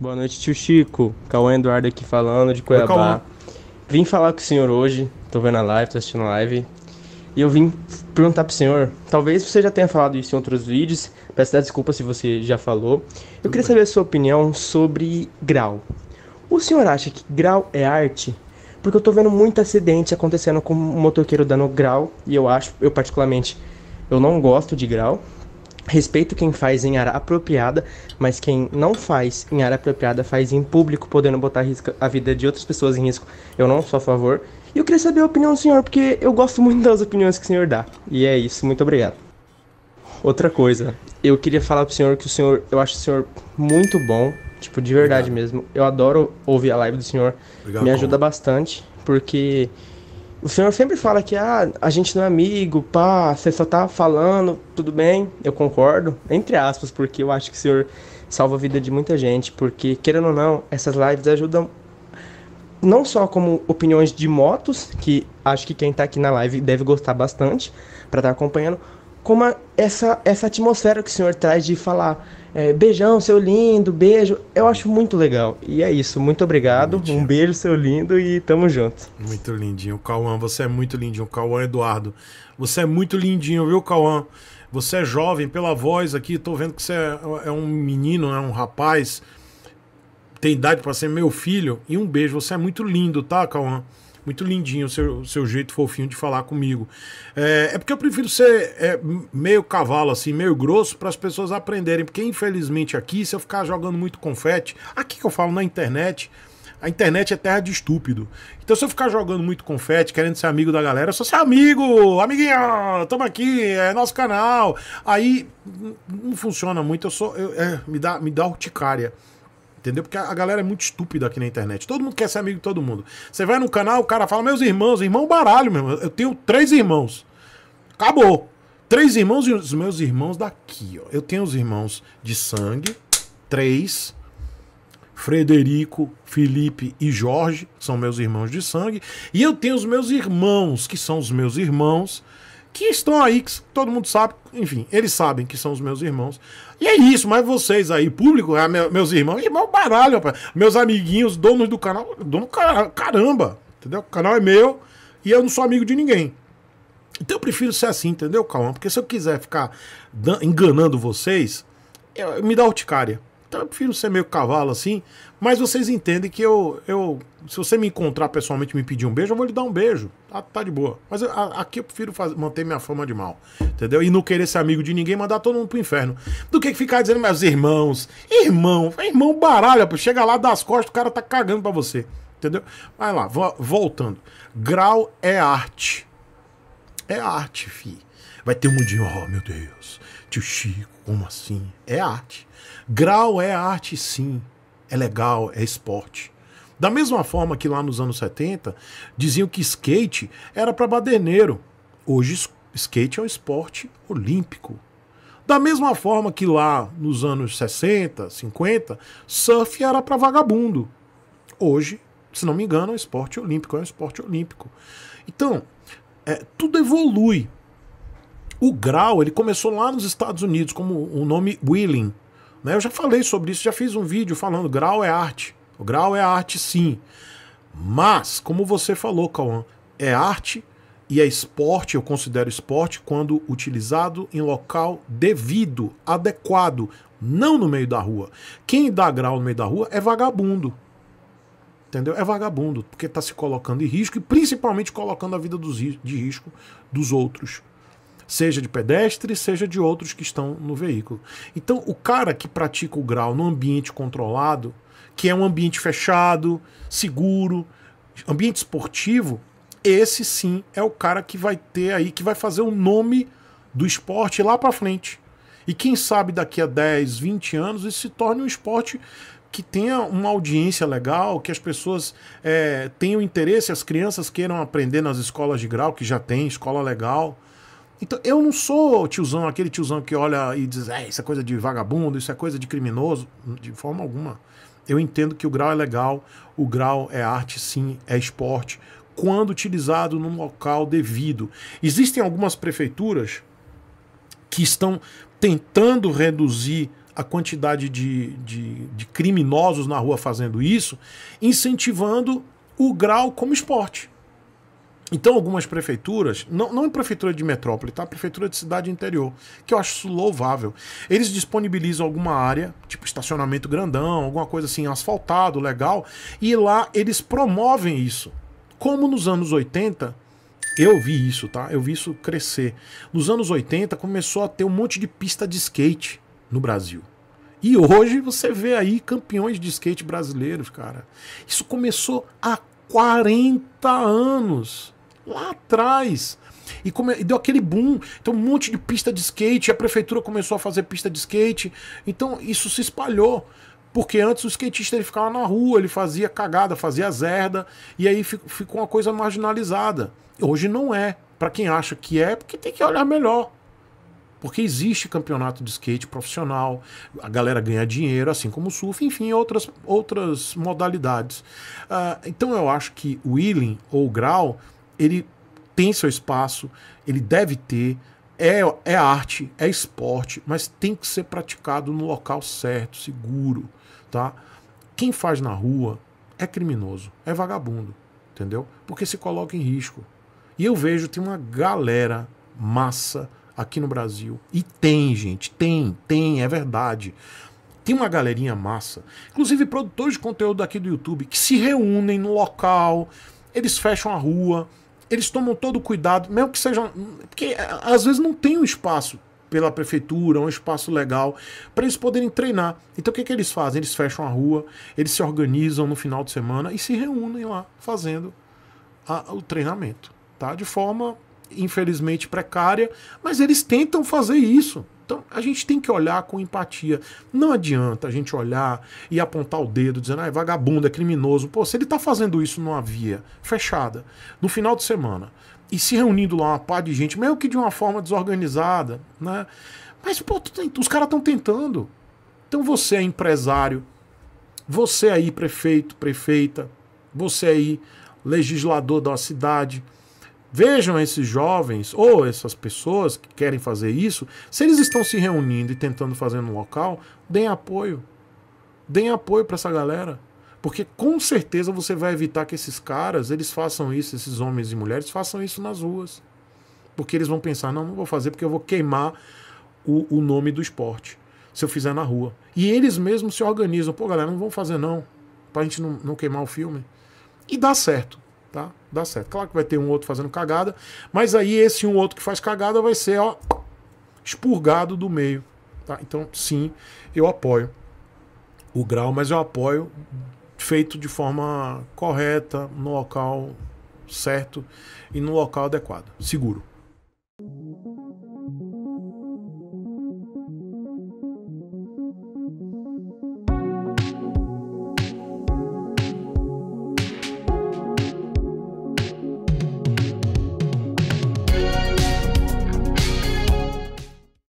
Boa noite, tio Chico. Cauê Eduardo aqui falando de Cuiabá. Oi, vim falar com o senhor hoje. Tô vendo a live, tô assistindo a live. E eu vim perguntar pro senhor. Talvez você já tenha falado isso em outros vídeos. Peço desculpa se você já falou. Eu queria saber a sua opinião sobre grau. O senhor acha que grau é arte? Porque eu tô vendo muito acidente acontecendo com o motoqueiro dando grau. E eu acho, eu particularmente, eu não gosto de grau. Respeito quem faz em área apropriada, mas quem não faz em área apropriada faz em público, podendo botar a vida de outras pessoas em risco. Eu não sou a favor. E eu queria saber a opinião do senhor, porque eu gosto muito das opiniões que o senhor dá. E é isso, muito obrigado. Outra coisa, eu queria falar pro senhor que o senhor, eu acho o senhor muito bom, tipo, de verdade obrigado. mesmo. Eu adoro ouvir a live do senhor. Obrigado, Me ajuda como? bastante, porque o senhor sempre fala que ah, a gente não é amigo, pá, você só tá falando, tudo bem, eu concordo, entre aspas, porque eu acho que o senhor salva a vida de muita gente, porque, querendo ou não, essas lives ajudam não só como opiniões de motos, que acho que quem tá aqui na live deve gostar bastante para estar tá acompanhando, como a, essa, essa atmosfera que o senhor traz de falar é, beijão, seu lindo, beijo. Eu acho muito legal. E é isso, muito obrigado. um beijo, seu lindo, e tamo junto. Muito lindinho. Cauã, você é muito lindinho. Cauã Eduardo, você é muito lindinho, viu, Cauã? Você é jovem, pela voz aqui, tô vendo que você é, é um menino, é um rapaz, tem idade para ser meu filho. E um beijo, você é muito lindo, tá, Cauã? muito lindinho o seu, seu jeito fofinho de falar comigo. É, é porque eu prefiro ser é, meio cavalo, assim, meio grosso, para as pessoas aprenderem. Porque, infelizmente, aqui, se eu ficar jogando muito confete, aqui que eu falo na internet, a internet é terra de estúpido. Então, se eu ficar jogando muito confete, querendo ser amigo da galera, eu sou seu amigo, amiguinho, tamo aqui, é nosso canal. Aí não funciona muito, eu sou. Eu, é, me, dá, me dá Entendeu? Porque a galera é muito estúpida aqui na internet. Todo mundo quer ser amigo de todo mundo. Você vai no canal, o cara fala, meus irmãos, irmão baralho, mesmo. Eu tenho três irmãos. Acabou. Três irmãos e os meus irmãos daqui, ó. Eu tenho os irmãos de sangue, três. Frederico, Felipe e Jorge são meus irmãos de sangue. E eu tenho os meus irmãos, que são os meus irmãos que estão aí, que todo mundo sabe, enfim, eles sabem que são os meus irmãos. E é isso, mas vocês aí, público, é, meus irmãos, irmão baralho, rapaz, meus amiguinhos, donos do canal, dono caramba, entendeu? O canal é meu e eu não sou amigo de ninguém. Então eu prefiro ser assim, entendeu, Calma? Porque se eu quiser ficar enganando vocês, eu, me dá urticária. Então eu prefiro ser meio cavalo assim. Mas vocês entendem que eu, eu. Se você me encontrar pessoalmente e me pedir um beijo, eu vou lhe dar um beijo. Tá, tá de boa. Mas eu, a, aqui eu prefiro manter minha fama de mal. Entendeu? E não querer ser amigo de ninguém, mandar todo mundo pro inferno. Do que ficar dizendo, meus irmãos, irmão, irmão baralha, pô. Chega lá das costas, o cara tá cagando pra você. Entendeu? Vai lá, voltando. Grau é arte. É arte, fi. Vai ter um mundinho, oh meu Deus, tio Chico, como assim? É arte. Grau é arte, sim. É legal, é esporte. Da mesma forma que lá nos anos 70 diziam que skate era para baderneiro. Hoje skate é um esporte olímpico. Da mesma forma que lá nos anos 60, 50, surf era para vagabundo. Hoje, se não me engano, é um esporte olímpico, é um esporte olímpico. Então, é, tudo evolui. O grau ele começou lá nos Estados Unidos como o nome Willing, Né? Eu já falei sobre isso, já fiz um vídeo falando grau é arte. O grau é arte sim. Mas, como você falou, Cauã, é arte e é esporte, eu considero esporte quando utilizado em local devido, adequado, não no meio da rua. Quem dá grau no meio da rua é vagabundo. Entendeu? É vagabundo, porque está se colocando em risco e principalmente colocando a vida dos, de risco dos outros seja de pedestre, seja de outros que estão no veículo. Então, o cara que pratica o grau no ambiente controlado, que é um ambiente fechado, seguro, ambiente esportivo, esse sim é o cara que vai ter aí, que vai fazer o nome do esporte lá para frente. E quem sabe daqui a 10, 20 anos isso se torne um esporte que tenha uma audiência legal, que as pessoas é, tenham interesse, as crianças queiram aprender nas escolas de grau, que já tem escola legal, então, eu não sou tiozão, aquele tiozão que olha e diz, é, isso é coisa de vagabundo, isso é coisa de criminoso, de forma alguma. Eu entendo que o grau é legal, o grau é arte, sim, é esporte, quando utilizado num local devido. Existem algumas prefeituras que estão tentando reduzir a quantidade de, de, de criminosos na rua fazendo isso, incentivando o grau como esporte. Então, algumas prefeituras, não, não em prefeitura de metrópole, tá? Prefeitura de cidade interior, que eu acho louvável. Eles disponibilizam alguma área, tipo estacionamento grandão, alguma coisa assim, asfaltado, legal, e lá eles promovem isso. Como nos anos 80, eu vi isso, tá? Eu vi isso crescer. Nos anos 80 começou a ter um monte de pista de skate no Brasil. E hoje você vê aí campeões de skate brasileiros, cara. Isso começou há 40 anos lá atrás. E, come... e, deu aquele boom. Então, um monte de pista de skate. A prefeitura começou a fazer pista de skate. Então, isso se espalhou. Porque antes o skatista ele ficava na rua, ele fazia cagada, fazia zerda. E aí ficou uma coisa marginalizada. Hoje não é. Para quem acha que é, é, porque tem que olhar melhor. Porque existe campeonato de skate profissional, a galera ganha dinheiro, assim como o surf, enfim, outras, outras modalidades. Uh, então eu acho que o Wheeling ou o Grau ele tem seu espaço, ele deve ter, é, é arte, é esporte, mas tem que ser praticado no local certo, seguro, tá? Quem faz na rua é criminoso, é vagabundo, entendeu? Porque se coloca em risco. E eu vejo tem uma galera massa aqui no Brasil. E tem, gente, tem, tem, é verdade. Tem uma galerinha massa, inclusive produtores de conteúdo aqui do YouTube, que se reúnem no local, eles fecham a rua, eles tomam todo o cuidado, mesmo que sejam. Porque é, às vezes não tem um espaço pela prefeitura, um espaço legal, para eles poderem treinar. Então o que, que eles fazem? Eles fecham a rua, eles se organizam no final de semana e se reúnem lá fazendo a, o treinamento. Tá? De forma, infelizmente, precária, mas eles tentam fazer isso. Então a gente tem que olhar com empatia. Não adianta a gente olhar e apontar o dedo dizendo, ah, é vagabundo, é criminoso. Pô, se ele está fazendo isso numa via fechada, no final de semana, e se reunindo lá uma pá de gente, meio que de uma forma desorganizada, né? Mas, pô, os caras estão tentando. Então você é empresário, você é aí, prefeito, prefeita, você é aí, legislador da cidade Vejam esses jovens ou essas pessoas que querem fazer isso, se eles estão se reunindo e tentando fazer no local, deem apoio. Deem apoio para essa galera, porque com certeza você vai evitar que esses caras, eles façam isso, esses homens e mulheres façam isso nas ruas. Porque eles vão pensar, não, não vou fazer porque eu vou queimar o, o nome do esporte se eu fizer na rua. E eles mesmos se organizam, pô, galera, não vão fazer não, pra gente não, não queimar o filme. E dá certo tá? Dá certo. Claro que vai ter um outro fazendo cagada, mas aí esse um outro que faz cagada vai ser, ó, expurgado do meio, tá? Então, sim, eu apoio o grau, mas eu apoio feito de forma correta, no local certo e no local adequado, seguro.